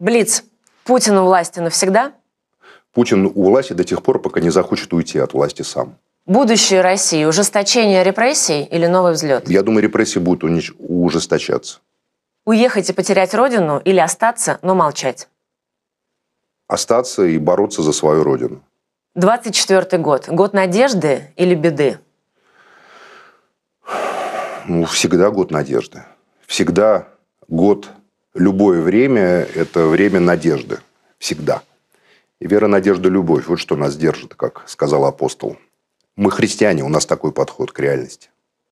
Блиц. Путин у власти навсегда? Путин у власти до тех пор, пока не захочет уйти от власти сам. Будущее России – ужесточение репрессий или новый взлет? Я думаю, репрессии будут унич... ужесточаться. Уехать и потерять родину или остаться, но молчать? Остаться и бороться за свою родину. 24-й год. Год надежды или беды? Ну, всегда год надежды. Всегда год любое время – это время надежды. Всегда. И вера, надежда, любовь – вот что нас держит, как сказал апостол. Мы христиане, у нас такой подход к реальности.